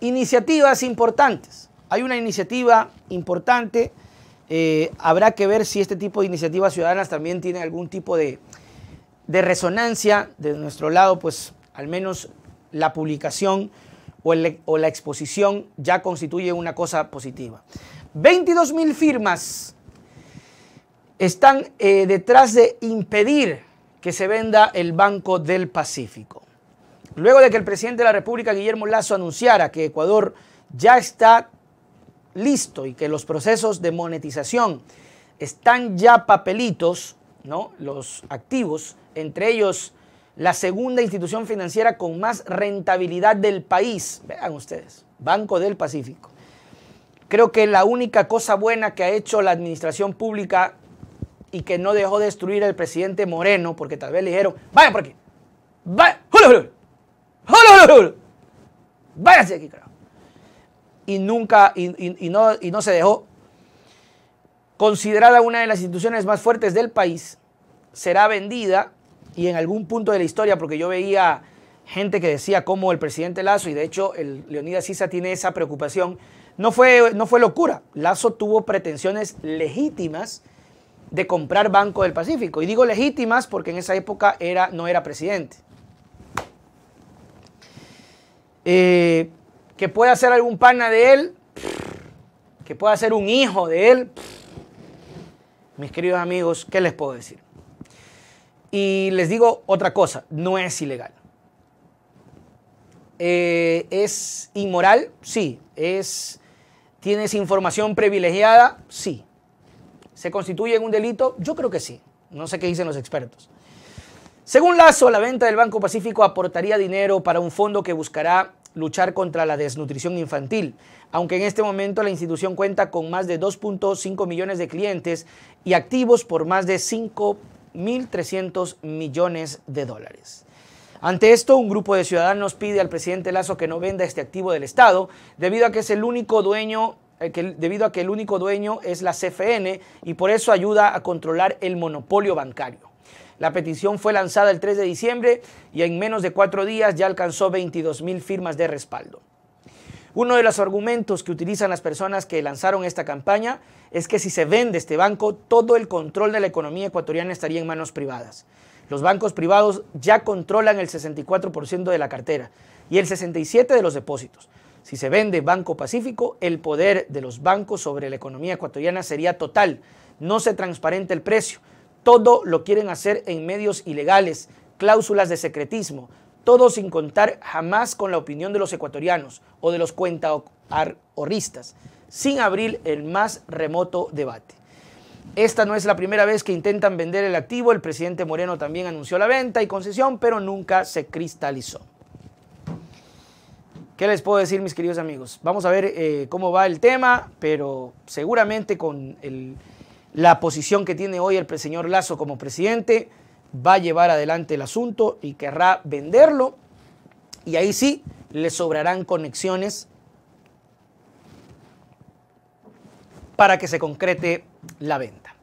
Iniciativas importantes. Hay una iniciativa importante. Eh, habrá que ver si este tipo de iniciativas ciudadanas también tiene algún tipo de, resonancia. De nuestro lado, pues al menos la publicación o, la exposición ya constituye una cosa positiva. 22 mil firmas están eh, detrás de impedir que se venda el Banco del Pacífico. Luego de que el presidente de la República, Guillermo Lazo, anunciara que Ecuador ya está listo y que los procesos de monetización están ya papelitos, ¿no? los activos, entre ellos la segunda institución financiera con más rentabilidad del país, vean ustedes, Banco del Pacífico. Creo que la única cosa buena que ha hecho la administración pública y que no dejó destruir al presidente Moreno, porque tal vez le dijeron, vayan por aquí, vayan, julio, julio, Váyase aquí, carajo. Y nunca, y, no, y no se dejó. Considerada una de las instituciones más fuertes del país, será vendida y en algún punto de la historia, porque yo veía gente que decía cómo el presidente Lazo, y de hecho el Leonidas Sisa tiene esa preocupación, no fue, no fue locura. Lazo tuvo pretensiones legítimas de comprar Banco del Pacífico. Y digo legítimas porque en esa época era, no era presidente. Eh, que pueda ser algún pana de él, que pueda ser un hijo de él. Mis queridos amigos, ¿qué les puedo decir? Y les digo otra cosa, no es ilegal. Eh, ¿Es inmoral? Sí. ¿Es, ¿Tienes información privilegiada? Sí. ¿Se constituye en un delito? Yo creo que sí. No sé qué dicen los expertos. Según Lazo, la venta del Banco Pacífico aportaría dinero para un fondo que buscará luchar contra la desnutrición infantil. Aunque en este momento la institución cuenta con más de 2.5 millones de clientes y activos por más de 5.300 millones de dólares. Ante esto, un grupo de ciudadanos pide al presidente Lazo que no venda este activo del Estado, debido a que es el único dueño eh, debido a que el único dueño es la CFN y por eso ayuda a controlar el monopolio bancario. La petición fue lanzada el 3 de diciembre y en menos de cuatro días ya alcanzó 22 mil firmas de respaldo. Uno de los argumentos que utilizan las personas que lanzaron esta campaña es que si se vende este banco, todo el control de la economía ecuatoriana estaría en manos privadas. Los bancos privados ya controlan el 64% de la cartera y el 67% de los depósitos. Si se vende Banco Pacífico, el poder de los bancos sobre la economía ecuatoriana sería total. No se transparente el precio, todo lo quieren hacer en medios ilegales, cláusulas de secretismo, todo sin contar jamás con la opinión de los ecuatorianos o de los cuentahorristas, sin abrir el más remoto debate. Esta no es la primera vez que intentan vender el activo, el presidente Moreno también anunció la venta y concesión, pero nunca se cristalizó. ¿Qué les puedo decir, mis queridos amigos? Vamos a ver eh, cómo va el tema, pero seguramente con el la posición que tiene hoy el señor Lazo como presidente, va a llevar adelante el asunto y querrá venderlo. Y ahí sí, le sobrarán conexiones para que se concrete la venta.